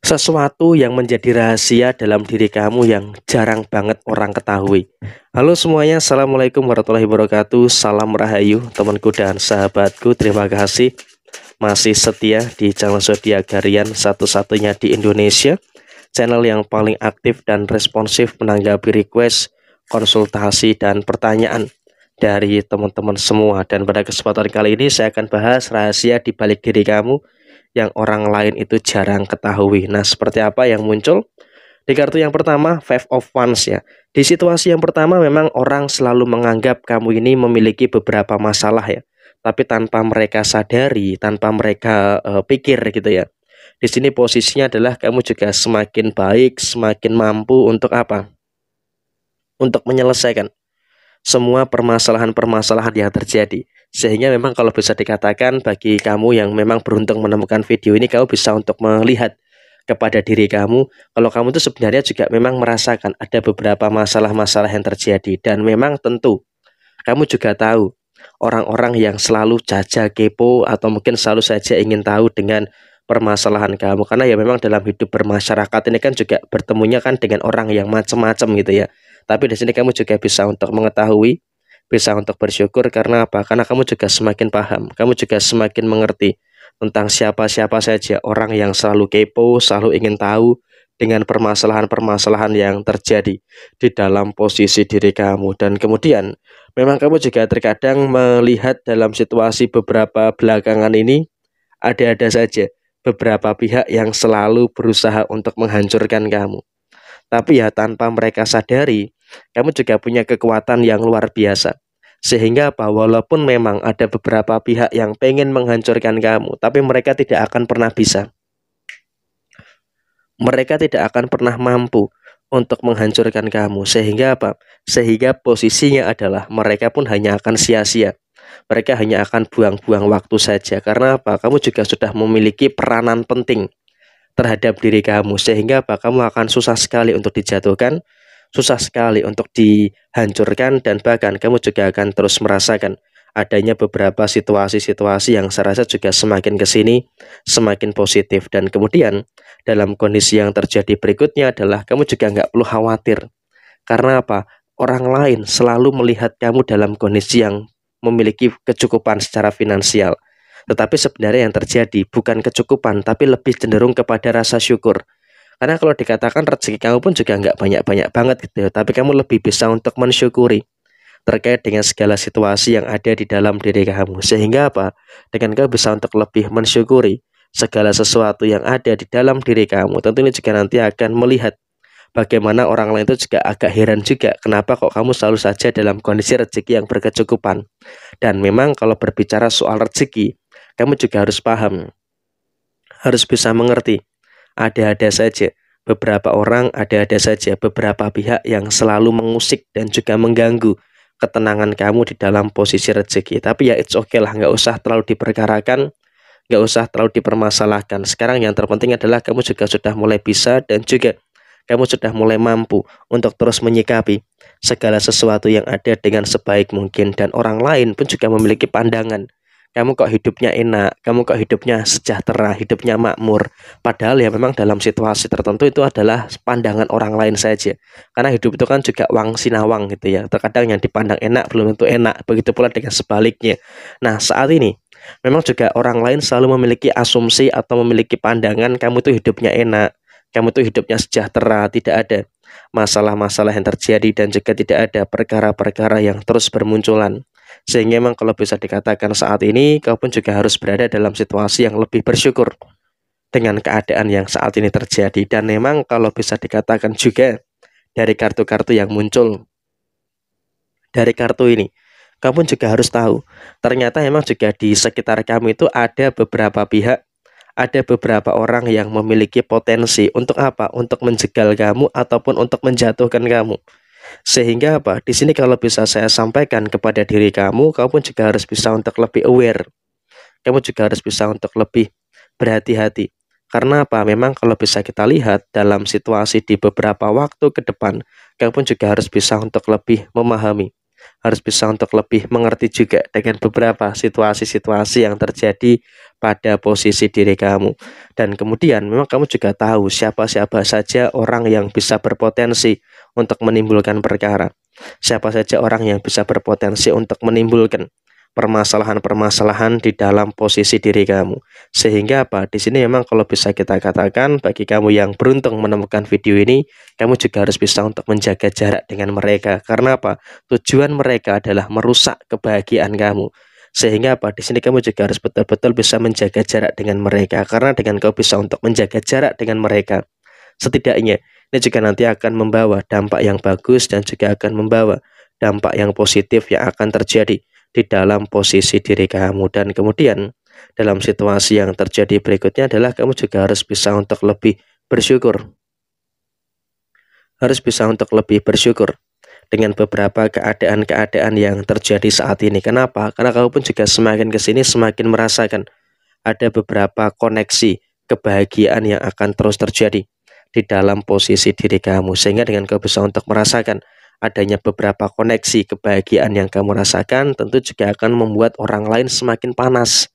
sesuatu yang menjadi rahasia dalam diri kamu yang jarang banget orang ketahui. Halo semuanya, Assalamualaikum warahmatullahi wabarakatuh. Salam rahayu temanku dan sahabatku. Terima kasih masih setia di channel Zodiak Garian satu-satunya di Indonesia. Channel yang paling aktif dan responsif menanggapi request, konsultasi, dan pertanyaan dari teman-teman semua. Dan pada kesempatan kali ini saya akan bahas rahasia di balik diri kamu yang orang lain itu jarang ketahui. Nah, seperti apa yang muncul? Di kartu yang pertama, Five of Wands ya. Di situasi yang pertama memang orang selalu menganggap kamu ini memiliki beberapa masalah ya. Tapi tanpa mereka sadari, tanpa mereka uh, pikir gitu ya. Di sini posisinya adalah kamu juga semakin baik, semakin mampu untuk apa? Untuk menyelesaikan semua permasalahan-permasalahan yang terjadi sehingga memang kalau bisa dikatakan bagi kamu yang memang beruntung menemukan video ini kamu bisa untuk melihat kepada diri kamu kalau kamu itu sebenarnya juga memang merasakan ada beberapa masalah-masalah yang terjadi dan memang tentu kamu juga tahu orang-orang yang selalu jaja kepo atau mungkin selalu saja ingin tahu dengan permasalahan kamu karena ya memang dalam hidup bermasyarakat ini kan juga bertemunya kan dengan orang yang macam-macam gitu ya tapi di sini kamu juga bisa untuk mengetahui bisa untuk bersyukur karena apa? Karena kamu juga semakin paham, kamu juga semakin mengerti tentang siapa-siapa saja orang yang selalu kepo, selalu ingin tahu dengan permasalahan-permasalahan yang terjadi di dalam posisi diri kamu dan kemudian memang kamu juga terkadang melihat dalam situasi beberapa belakangan ini ada-ada saja beberapa pihak yang selalu berusaha untuk menghancurkan kamu. Tapi ya tanpa mereka sadari, kamu juga punya kekuatan yang luar biasa. Sehingga apa, walaupun memang ada beberapa pihak yang pengen menghancurkan kamu, tapi mereka tidak akan pernah bisa. Mereka tidak akan pernah mampu untuk menghancurkan kamu. Sehingga apa? Sehingga posisinya adalah mereka pun hanya akan sia-sia. Mereka hanya akan buang-buang waktu saja. Karena apa? Kamu juga sudah memiliki peranan penting terhadap diri kamu. Sehingga apa? Kamu akan susah sekali untuk dijatuhkan susah sekali untuk dihancurkan dan bahkan kamu juga akan terus merasakan adanya beberapa situasi-situasi yang saya rasa juga semakin ke sini semakin positif dan kemudian dalam kondisi yang terjadi berikutnya adalah kamu juga nggak perlu khawatir karena apa orang lain selalu melihat kamu dalam kondisi yang memiliki kecukupan secara finansial tetapi sebenarnya yang terjadi bukan kecukupan tapi lebih cenderung kepada rasa syukur karena kalau dikatakan rezeki kamu pun juga nggak banyak-banyak banget gitu, ya, tapi kamu lebih bisa untuk mensyukuri terkait dengan segala situasi yang ada di dalam diri kamu. Sehingga apa? Dengan kamu bisa untuk lebih mensyukuri segala sesuatu yang ada di dalam diri kamu. Tentu ini juga nanti akan melihat bagaimana orang lain itu juga agak heran juga kenapa kok kamu selalu saja dalam kondisi rezeki yang berkecukupan. Dan memang kalau berbicara soal rezeki, kamu juga harus paham, harus bisa mengerti ada-ada saja. Beberapa orang ada-ada saja, beberapa pihak yang selalu mengusik dan juga mengganggu ketenangan kamu di dalam posisi rezeki. Tapi ya it's okay lah, nggak usah terlalu diperkarakan, nggak usah terlalu dipermasalahkan. Sekarang yang terpenting adalah kamu juga sudah mulai bisa dan juga kamu sudah mulai mampu untuk terus menyikapi segala sesuatu yang ada dengan sebaik mungkin dan orang lain pun juga memiliki pandangan kamu kok hidupnya enak, kamu kok hidupnya sejahtera, hidupnya makmur. Padahal ya memang dalam situasi tertentu itu adalah pandangan orang lain saja. Karena hidup itu kan juga wang sinawang gitu ya. Terkadang yang dipandang enak belum tentu enak, begitu pula dengan sebaliknya. Nah, saat ini memang juga orang lain selalu memiliki asumsi atau memiliki pandangan kamu itu hidupnya enak, kamu itu hidupnya sejahtera, tidak ada masalah-masalah yang terjadi dan juga tidak ada perkara-perkara yang terus bermunculan. Sehingga memang kalau bisa dikatakan saat ini kau pun juga harus berada dalam situasi yang lebih bersyukur dengan keadaan yang saat ini terjadi dan memang kalau bisa dikatakan juga dari kartu-kartu yang muncul dari kartu ini kamu juga harus tahu ternyata memang juga di sekitar kamu itu ada beberapa pihak ada beberapa orang yang memiliki potensi untuk apa untuk menjegal kamu ataupun untuk menjatuhkan kamu sehingga apa? Di sini kalau bisa saya sampaikan kepada diri kamu, kamu pun juga harus bisa untuk lebih aware. Kamu juga harus bisa untuk lebih berhati-hati. Karena apa? Memang kalau bisa kita lihat dalam situasi di beberapa waktu ke depan, kamu pun juga harus bisa untuk lebih memahami, harus bisa untuk lebih mengerti juga dengan beberapa situasi-situasi yang terjadi pada posisi diri kamu. Dan kemudian memang kamu juga tahu siapa-siapa saja orang yang bisa berpotensi untuk menimbulkan perkara. Siapa saja orang yang bisa berpotensi untuk menimbulkan permasalahan-permasalahan di dalam posisi diri kamu. Sehingga apa? Di sini memang kalau bisa kita katakan bagi kamu yang beruntung menemukan video ini, kamu juga harus bisa untuk menjaga jarak dengan mereka. Karena apa? Tujuan mereka adalah merusak kebahagiaan kamu. Sehingga apa? Di sini kamu juga harus betul-betul bisa menjaga jarak dengan mereka karena dengan kau bisa untuk menjaga jarak dengan mereka setidaknya ini juga nanti akan membawa dampak yang bagus dan juga akan membawa dampak yang positif yang akan terjadi di dalam posisi diri kamu. Dan kemudian dalam situasi yang terjadi berikutnya adalah kamu juga harus bisa untuk lebih bersyukur. Harus bisa untuk lebih bersyukur dengan beberapa keadaan-keadaan yang terjadi saat ini. Kenapa? Karena kamu pun juga semakin kesini semakin merasakan ada beberapa koneksi kebahagiaan yang akan terus terjadi di dalam posisi diri kamu. Sehingga dengan kau bisa untuk merasakan adanya beberapa koneksi kebahagiaan yang kamu rasakan tentu juga akan membuat orang lain semakin panas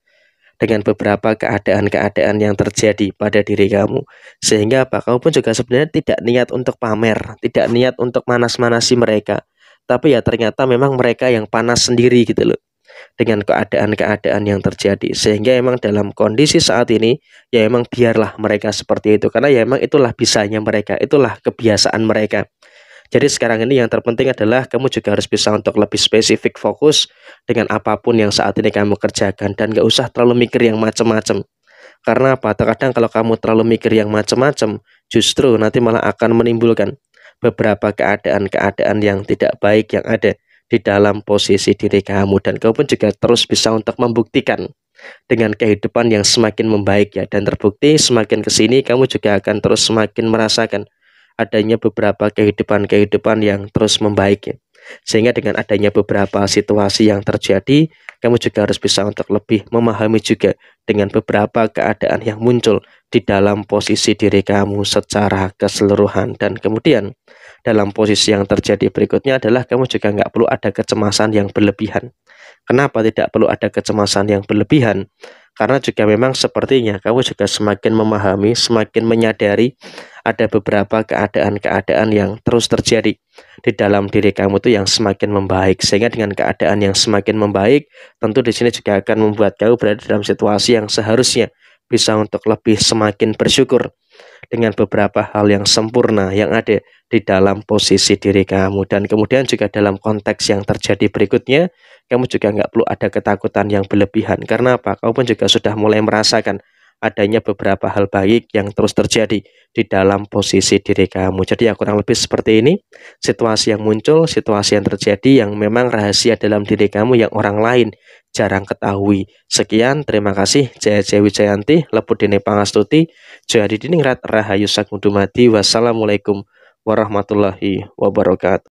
dengan beberapa keadaan-keadaan yang terjadi pada diri kamu. Sehingga apa? Kamu pun juga sebenarnya tidak niat untuk pamer, tidak niat untuk manas-manasi mereka. Tapi ya ternyata memang mereka yang panas sendiri gitu loh dengan keadaan-keadaan yang terjadi sehingga emang dalam kondisi saat ini ya emang biarlah mereka seperti itu karena ya emang itulah bisanya mereka itulah kebiasaan mereka jadi sekarang ini yang terpenting adalah kamu juga harus bisa untuk lebih spesifik fokus dengan apapun yang saat ini kamu kerjakan dan gak usah terlalu mikir yang macam-macam. Karena apa? Terkadang kalau kamu terlalu mikir yang macam-macam, justru nanti malah akan menimbulkan beberapa keadaan-keadaan yang tidak baik yang ada di dalam posisi diri kamu dan kamu pun juga terus bisa untuk membuktikan dengan kehidupan yang semakin membaik ya dan terbukti semakin ke sini kamu juga akan terus semakin merasakan adanya beberapa kehidupan-kehidupan yang terus membaik ya. Sehingga dengan adanya beberapa situasi yang terjadi, kamu juga harus bisa untuk lebih memahami juga dengan beberapa keadaan yang muncul di dalam posisi diri kamu secara keseluruhan dan kemudian dalam posisi yang terjadi berikutnya adalah kamu juga nggak perlu ada kecemasan yang berlebihan. Kenapa tidak perlu ada kecemasan yang berlebihan? Karena juga memang sepertinya kamu juga semakin memahami, semakin menyadari ada beberapa keadaan-keadaan yang terus terjadi di dalam diri kamu itu yang semakin membaik. Sehingga dengan keadaan yang semakin membaik, tentu di sini juga akan membuat kamu berada dalam situasi yang seharusnya bisa untuk lebih semakin bersyukur dengan beberapa hal yang sempurna yang ada di dalam posisi diri kamu. Dan kemudian juga dalam konteks yang terjadi berikutnya, kamu juga nggak perlu ada ketakutan yang berlebihan. Karena apa? Kamu pun juga sudah mulai merasakan adanya beberapa hal baik yang terus terjadi di dalam posisi diri kamu. Jadi ya kurang lebih seperti ini, situasi yang muncul, situasi yang terjadi yang memang rahasia dalam diri kamu yang orang lain jarang ketahui. Sekian, terima kasih. Jaya Jaya Wijayanti, Lepudini Pangastuti, Johadi Diningrat, Rahayu Sakmudumati, Wassalamualaikum warahmatullahi wabarakatuh.